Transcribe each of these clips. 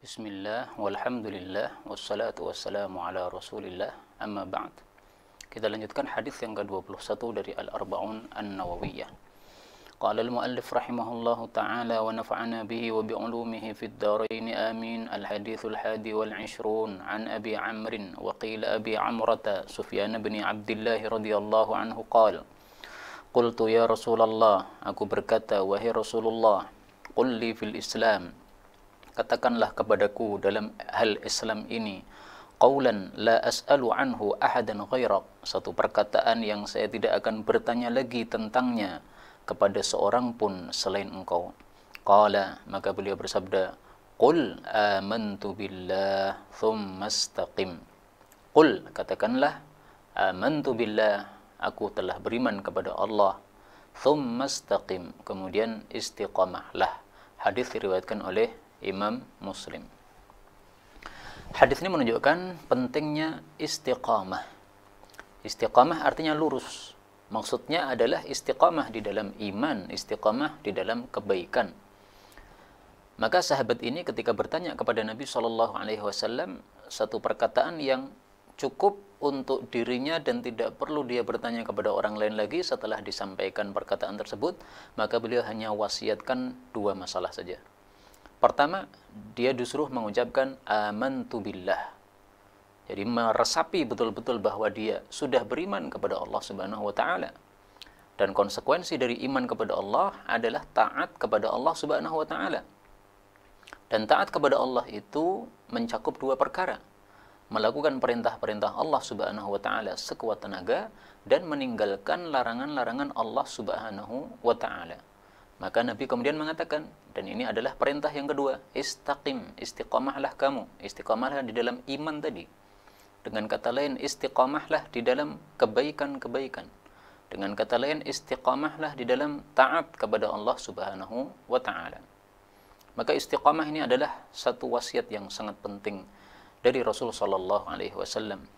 بسم الله والحمد لله والصلاة والسلام على رسول الله أما بعد كذا لن lanjutkan حديث yang ke-21 dari Al-Arba'un قال المؤلف رحمه الله تعالى ونفعنا به وبعلومه في الدارين آمين الحديث الحادي والعشرون عن أبي عمر وقيل أبي عمرة سفيان بن عبد الله رضي الله عنه قال قلت يا رسول الله أكو بركة وهي رسول الله قل لي في الإسلام katakanlah kepadaku dalam hal Islam ini qawlan la as'alu anhu ahadan ghairak satu perkataan yang saya tidak akan bertanya lagi tentangnya kepada seorang pun selain engkau qala maka beliau bersabda qul amantu billah thumma istaqim qul katakanlah amantu billah aku telah beriman kepada Allah thumma istaqim kemudian istiqamahlah hadis diriwayatkan oleh Imam Muslim. Hadis ini menunjukkan pentingnya istiqamah. Istiqamah artinya lurus. Maksudnya adalah istiqamah di dalam iman, istiqamah di dalam kebaikan. Maka sahabat ini ketika bertanya kepada Nabi Shallallahu Alaihi Wasallam satu perkataan yang cukup untuk dirinya dan tidak perlu dia bertanya kepada orang lain lagi setelah disampaikan perkataan tersebut, maka beliau hanya wasiatkan dua masalah saja. Pertama, dia disuruh mengucapkan amantu billah. Jadi meresapi betul-betul bahwa dia sudah beriman kepada Allah Subhanahu wa taala. Dan konsekuensi dari iman kepada Allah adalah taat kepada Allah Subhanahu wa taala. Dan taat kepada Allah itu mencakup dua perkara. Melakukan perintah-perintah Allah Subhanahu wa taala sekuat tenaga dan meninggalkan larangan-larangan Allah Subhanahu wa taala. Maka Nabi kemudian mengatakan, dan ini adalah perintah yang kedua, istiqim, istiqomahlah kamu, istiqomahlah di dalam iman tadi. Dengan kata lain, istiqomahlah di dalam kebaikan-kebaikan. Dengan kata lain, istiqomahlah di dalam taat kepada Allah Subhanahu wa Ta'ala. Maka istiqomah ini adalah satu wasiat yang sangat penting dari Rasulullah Shallallahu Alaihi Wasallam.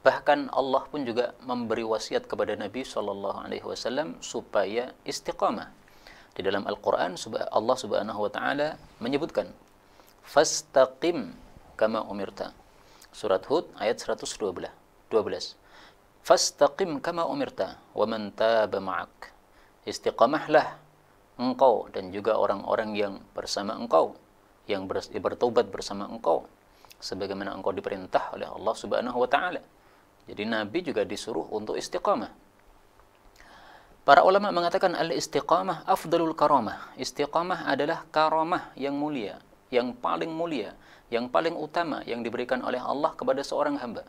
Bahkan Allah pun juga memberi wasiat kepada Nabi Shallallahu Alaihi Wasallam supaya istiqomah di dalam Al-Quran Allah subhanahu wa ta'ala menyebutkan Fastaqim kama umirta Surat Hud ayat 112 12 Fastaqim kama umirta wa man taba ma'ak Istiqamahlah engkau dan juga orang-orang yang bersama engkau yang bertobat bersama engkau sebagaimana engkau diperintah oleh Allah Subhanahu wa taala. Jadi nabi juga disuruh untuk istiqamah. Para ulama mengatakan al-istiqamah afdalul karamah. Istiqamah adalah karamah yang mulia, yang paling mulia, yang paling utama yang diberikan oleh Allah kepada seorang hamba.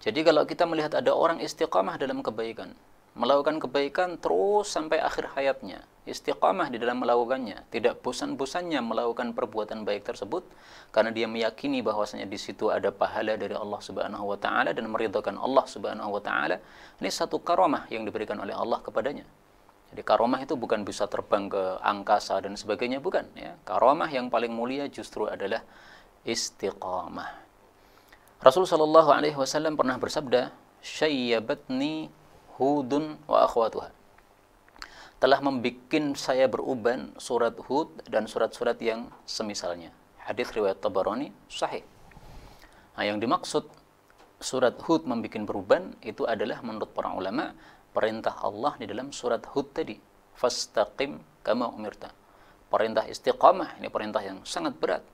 Jadi kalau kita melihat ada orang istiqamah dalam kebaikan, melakukan kebaikan terus sampai akhir hayatnya, istiqamah di dalam melakukannya, tidak bosan-bosannya melakukan perbuatan baik tersebut karena dia meyakini bahwasanya di situ ada pahala dari Allah Subhanahu wa taala dan meridhakan Allah Subhanahu wa taala. Ini satu karomah yang diberikan oleh Allah kepadanya. Jadi karomah itu bukan bisa terbang ke angkasa dan sebagainya bukan ya. Karomah yang paling mulia justru adalah istiqamah. Rasul Shallallahu alaihi wasallam pernah bersabda, "Syayyabatni hudun wa akhwatuha." telah membuat saya beruban surat Hud dan surat-surat yang semisalnya. Hadis riwayat Tabarani sahih. Nah, yang dimaksud surat Hud membuat beruban itu adalah menurut para ulama perintah Allah di dalam surat Hud tadi. Fastaqim kama umirta. Perintah istiqamah, ini perintah yang sangat berat.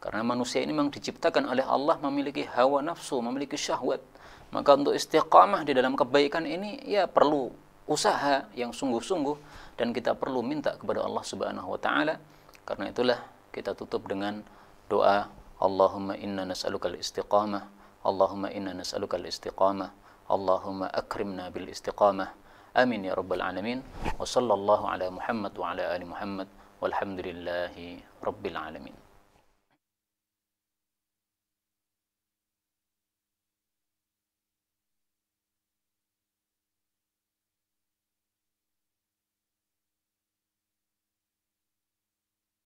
Karena manusia ini memang diciptakan oleh Allah memiliki hawa nafsu, memiliki syahwat. Maka untuk istiqamah di dalam kebaikan ini, ya perlu usaha yang sungguh-sungguh dan kita perlu minta kepada Allah Subhanahu wa taala. Karena itulah kita tutup dengan doa Allahumma inna nas'alukal istiqamah, Allahumma inna nas'alukal istiqamah, Allahumma akrimna bil istiqamah. Amin ya rabbal alamin. Wa sallallahu ala Muhammad wa ala ali Muhammad. Walhamdulillahi rabbil alamin.